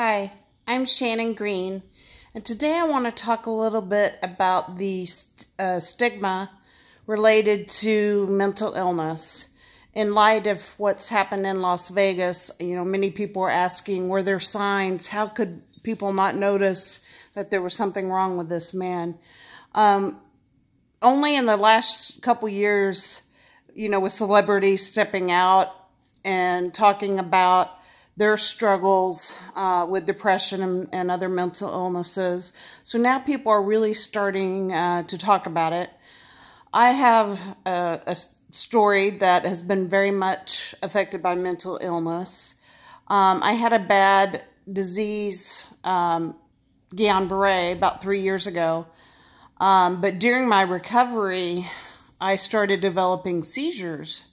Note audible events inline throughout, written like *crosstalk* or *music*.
Hi, I'm Shannon Green, and today I want to talk a little bit about the uh, stigma related to mental illness. In light of what's happened in Las Vegas, you know, many people are asking were there signs? How could people not notice that there was something wrong with this man? Um, only in the last couple years, you know, with celebrities stepping out and talking about their struggles uh, with depression and, and, other mental illnesses. So now people are really starting uh, to talk about it. I have a, a, story that has been very much affected by mental illness. Um, I had a bad disease, um, Guillain Barre, about three years ago. Um, but during my recovery, I started developing seizures.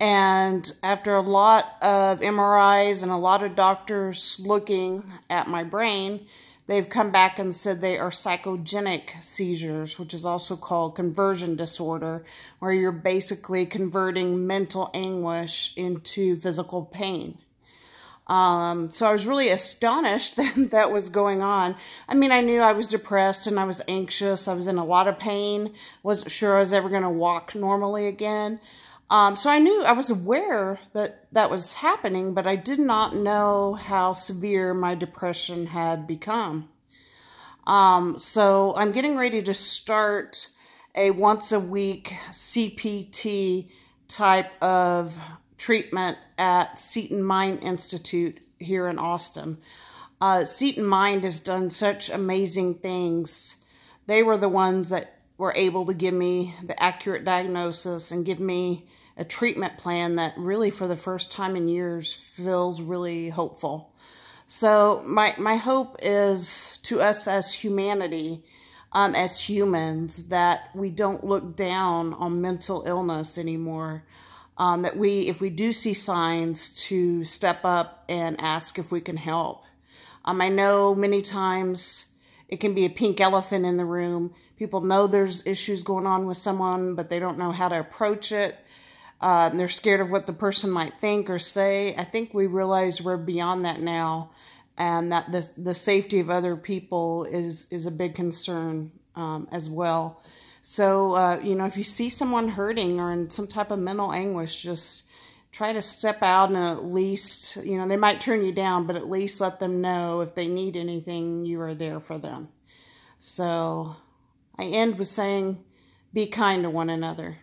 And after a lot of MRIs and a lot of doctors looking at my brain, they've come back and said they are psychogenic seizures, which is also called conversion disorder, where you're basically converting mental anguish into physical pain. Um, so I was really astonished *laughs* that that was going on. I mean, I knew I was depressed and I was anxious. I was in a lot of pain. Wasn't sure I was ever going to walk normally again. Um, so I knew, I was aware that that was happening, but I did not know how severe my depression had become. Um, so I'm getting ready to start a once a week CPT type of treatment at Seton Mind Institute here in Austin. Uh, Seton Mind has done such amazing things. They were the ones that were able to give me the accurate diagnosis and give me a treatment plan that really for the first time in years feels really hopeful. So my, my hope is to us as humanity, um, as humans, that we don't look down on mental illness anymore. Um, that we, if we do see signs, to step up and ask if we can help. Um, I know many times it can be a pink elephant in the room. People know there's issues going on with someone, but they don't know how to approach it. Um, they're scared of what the person might think or say. I think we realize we're beyond that now, and that the the safety of other people is is a big concern um, as well. So uh, you know, if you see someone hurting or in some type of mental anguish, just try to step out and at least you know they might turn you down, but at least let them know if they need anything, you are there for them. So I end with saying, be kind to one another.